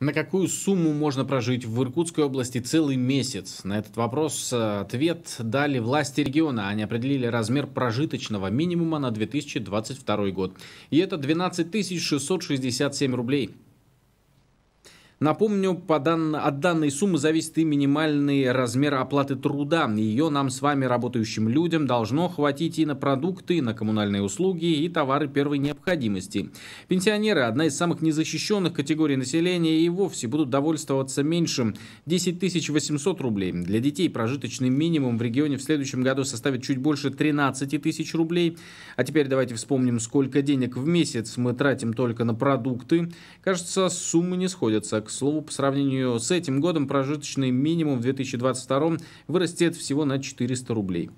На какую сумму можно прожить в Иркутской области целый месяц? На этот вопрос э, ответ дали власти региона. Они определили размер прожиточного минимума на 2022 год. И это 12 667 рублей. Напомню, по дан... от данной суммы зависит и минимальный размер оплаты труда. Ее нам с вами, работающим людям, должно хватить и на продукты, и на коммунальные услуги, и товары первой необходимости. Пенсионеры – одна из самых незащищенных категорий населения и вовсе будут довольствоваться меньшим – 10 800 рублей. Для детей прожиточный минимум в регионе в следующем году составит чуть больше 13 тысяч рублей. А теперь давайте вспомним, сколько денег в месяц мы тратим только на продукты. Кажется, суммы не сходятся. К слову, по сравнению с этим годом прожиточный минимум в 2022 вырастет всего на 400 рублей.